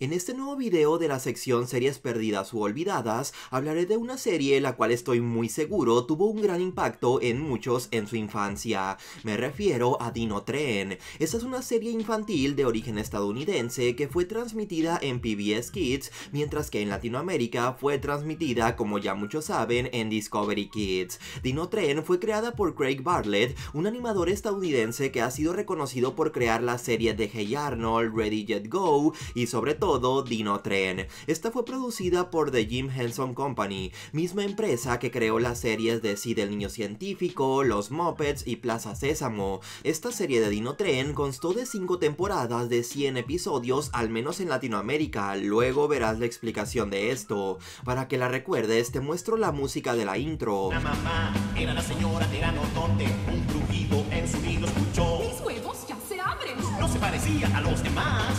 En este nuevo video de la sección series perdidas u olvidadas, hablaré de una serie la cual estoy muy seguro tuvo un gran impacto en muchos en su infancia. Me refiero a Dino Tren. Esta es una serie infantil de origen estadounidense que fue transmitida en PBS Kids, mientras que en Latinoamérica fue transmitida, como ya muchos saben, en Discovery Kids. Dino Tren fue creada por Craig Bartlett, un animador estadounidense que ha sido reconocido por crear la serie de Hey Arnold, Ready Jet Go y sobre todo todo Dino Tren. Esta fue producida por The Jim Henson Company, misma empresa que creó las series de Si del Niño Científico, Los Muppets y Plaza Sésamo. Esta serie de Dino Tren constó de 5 temporadas de 100 episodios, al menos en Latinoamérica, luego verás la explicación de esto. Para que la recuerdes, te muestro la música de la intro. La mamá era la señora un en Mis huevos ya se abren. No se parecía a los demás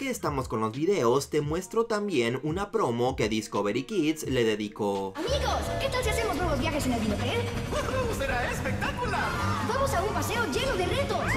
que estamos con los videos, te muestro también una promo que Discovery Kids le dedicó. Amigos, ¿qué tal si hacemos nuevos viajes en el Dinotel? ¡Será espectacular! ¡Vamos a un paseo lleno de retos!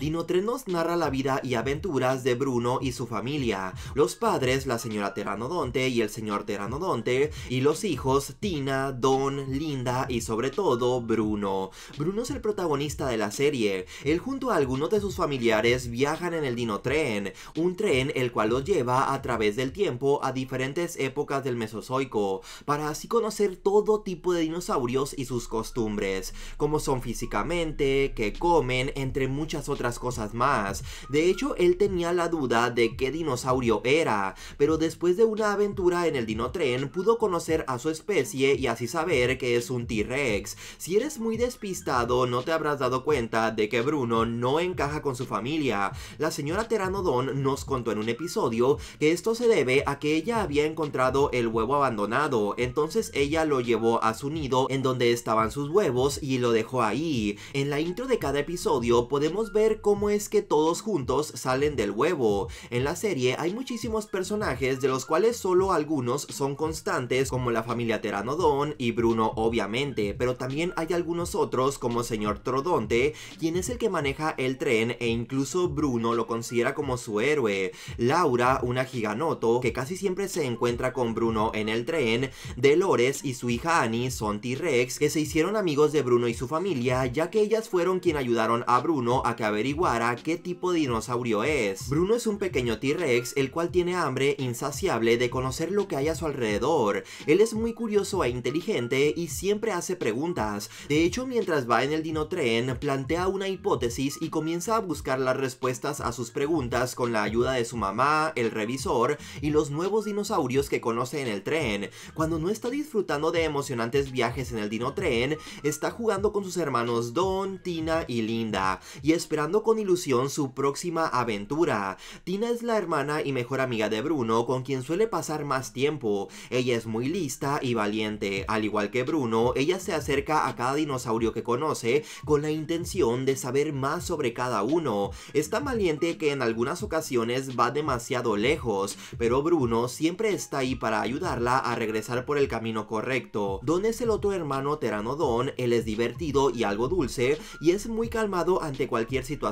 Dinotren nos narra la vida y aventuras de Bruno y su familia, los padres, la señora Teranodonte y el señor Teranodonte, y los hijos Tina, Don, Linda y sobre todo Bruno. Bruno es el protagonista de la serie, él junto a algunos de sus familiares viajan en el Dinotren, un tren el cual los lleva a través del tiempo a diferentes épocas del Mesozoico, para así conocer todo tipo de dinosaurios y sus costumbres, cómo son físicamente, qué comen, entre muchas otras cosas más. De hecho, él tenía la duda de qué dinosaurio era, pero después de una aventura en el dinotren pudo conocer a su especie y así saber que es un T-Rex. Si eres muy despistado, no te habrás dado cuenta de que Bruno no encaja con su familia. La señora Teranodon nos contó en un episodio que esto se debe a que ella había encontrado el huevo abandonado, entonces ella lo llevó a su nido en donde estaban sus huevos y lo dejó ahí. En la intro de cada episodio podemos ver cómo es que todos juntos salen del huevo. En la serie hay muchísimos personajes de los cuales solo algunos son constantes como la familia Teranodon y Bruno obviamente, pero también hay algunos otros como señor Trodonte, quien es el que maneja el tren e incluso Bruno lo considera como su héroe. Laura, una giganoto que casi siempre se encuentra con Bruno en el tren, Delores y su hija Annie son T-Rex que se hicieron amigos de Bruno y su familia ya que ellas fueron quien ayudaron a Bruno a que Guara, qué tipo de dinosaurio es. Bruno es un pequeño T-Rex el cual tiene hambre insaciable de conocer lo que hay a su alrededor. Él es muy curioso e inteligente y siempre hace preguntas. De hecho, mientras va en el dinotren, plantea una hipótesis y comienza a buscar las respuestas a sus preguntas con la ayuda de su mamá, el revisor y los nuevos dinosaurios que conoce en el tren. Cuando no está disfrutando de emocionantes viajes en el dinotren, está jugando con sus hermanos Don, Tina y Linda y esperando con ilusión su próxima aventura. Tina es la hermana y mejor amiga de Bruno, con quien suele pasar más tiempo. Ella es muy lista y valiente. Al igual que Bruno, ella se acerca a cada dinosaurio que conoce con la intención de saber más sobre cada uno. Es tan valiente que en algunas ocasiones va demasiado lejos, pero Bruno siempre está ahí para ayudarla a regresar por el camino correcto. Don es el otro hermano Teranodon, él es divertido y algo dulce, y es muy calmado ante cualquier situación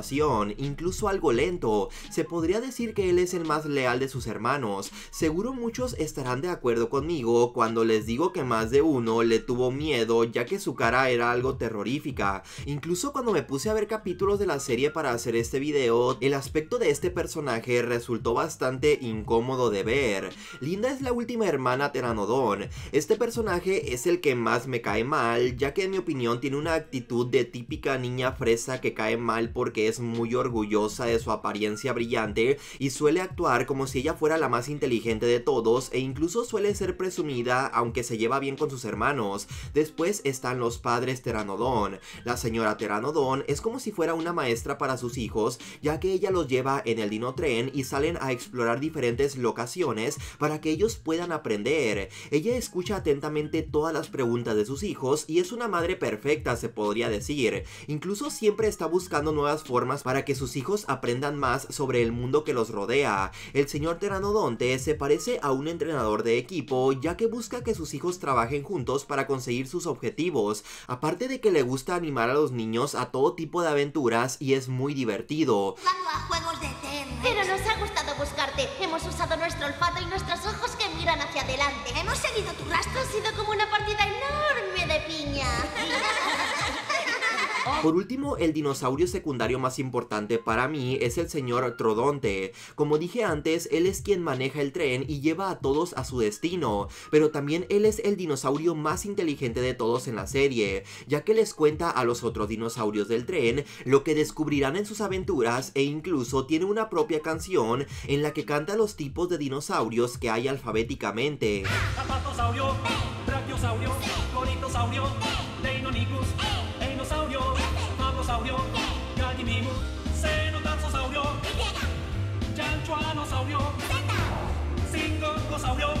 incluso algo lento. Se podría decir que él es el más leal de sus hermanos. Seguro muchos estarán de acuerdo conmigo cuando les digo que más de uno le tuvo miedo ya que su cara era algo terrorífica. Incluso cuando me puse a ver capítulos de la serie para hacer este video, el aspecto de este personaje resultó bastante incómodo de ver. Linda es la última hermana Teranodon Este personaje es el que más me cae mal, ya que en mi opinión tiene una actitud de típica niña fresa que cae mal porque es muy orgullosa de su apariencia brillante y suele actuar como si ella fuera la más inteligente de todos e incluso suele ser presumida aunque se lleva bien con sus hermanos. Después están los padres Teranodon La señora Teranodon es como si fuera una maestra para sus hijos ya que ella los lleva en el dinotren y salen a explorar diferentes locaciones para que ellos puedan aprender. Ella escucha atentamente todas las preguntas de sus hijos y es una madre perfecta se podría decir. Incluso siempre está buscando nuevas formas para que sus hijos aprendan más sobre el mundo que los rodea. El señor Teranodonte se parece a un entrenador de equipo, ya que busca que sus hijos trabajen juntos para conseguir sus objetivos, aparte de que le gusta animar a los niños a todo tipo de aventuras y es muy divertido. Vamos a juegos de Pero nos ha gustado buscarte. Hemos usado nuestro olfato y nuestros ojos que miran hacia adelante. Hemos seguido tu rastro, ha sido como una partida enorme de piña. Oh. Por último, el dinosaurio secundario más importante para mí es el señor Trodonte. Como dije antes, él es quien maneja el tren y lleva a todos a su destino, pero también él es el dinosaurio más inteligente de todos en la serie, ya que les cuenta a los otros dinosaurios del tren lo que descubrirán en sus aventuras e incluso tiene una propia canción en la que canta los tipos de dinosaurios que hay alfabéticamente. Yagimimu, Cenotansosaurio,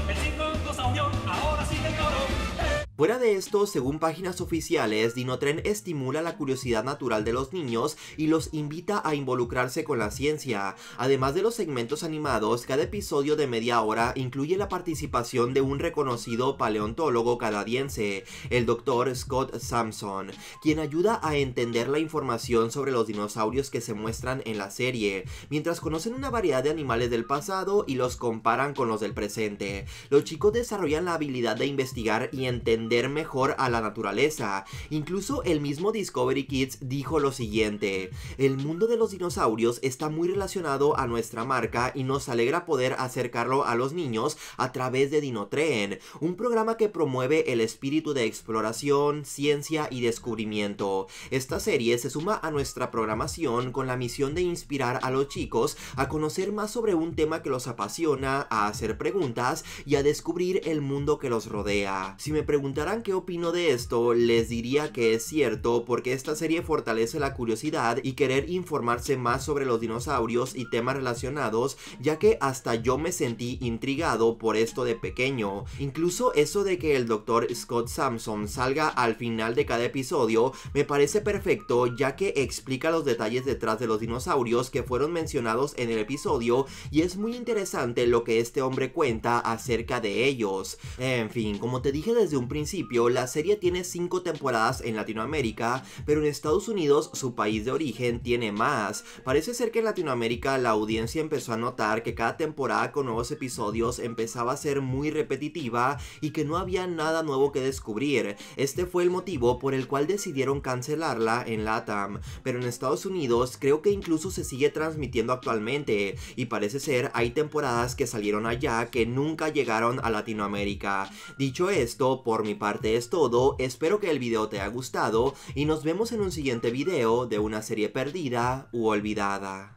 el ahora sí el Fuera de esto, según páginas oficiales, Dinotren estimula la curiosidad natural de los niños y los invita a involucrarse con la ciencia. Además de los segmentos animados, cada episodio de media hora incluye la participación de un reconocido paleontólogo canadiense, el Dr. Scott Sampson, quien ayuda a entender la información sobre los dinosaurios que se muestran en la serie, mientras conocen una variedad de animales del pasado y los comparan con los del presente. Los chicos desarrollan la habilidad de investigar y entender mejor a la naturaleza. Incluso el mismo Discovery Kids dijo lo siguiente, el mundo de los dinosaurios está muy relacionado a nuestra marca y nos alegra poder acercarlo a los niños a través de Dinotren, un programa que promueve el espíritu de exploración, ciencia y descubrimiento. Esta serie se suma a nuestra programación con la misión de inspirar a los chicos a conocer más sobre un tema que los apasiona, a hacer preguntas y a descubrir el mundo que los rodea. Si me preguntan qué opino de esto, les diría que es cierto porque esta serie fortalece la curiosidad y querer informarse más sobre los dinosaurios y temas relacionados, ya que hasta yo me sentí intrigado por esto de pequeño. Incluso eso de que el doctor Scott Samson salga al final de cada episodio me parece perfecto ya que explica los detalles detrás de los dinosaurios que fueron mencionados en el episodio y es muy interesante lo que este hombre cuenta acerca de ellos. En fin, como te dije desde un principio, principio, la serie tiene 5 temporadas en Latinoamérica, pero en Estados Unidos, su país de origen, tiene más. Parece ser que en Latinoamérica la audiencia empezó a notar que cada temporada con nuevos episodios empezaba a ser muy repetitiva y que no había nada nuevo que descubrir. Este fue el motivo por el cual decidieron cancelarla en LATAM, pero en Estados Unidos creo que incluso se sigue transmitiendo actualmente y parece ser hay temporadas que salieron allá que nunca llegaron a Latinoamérica. Dicho esto, por mi parte es todo, espero que el video te haya gustado y nos vemos en un siguiente video de una serie perdida u olvidada.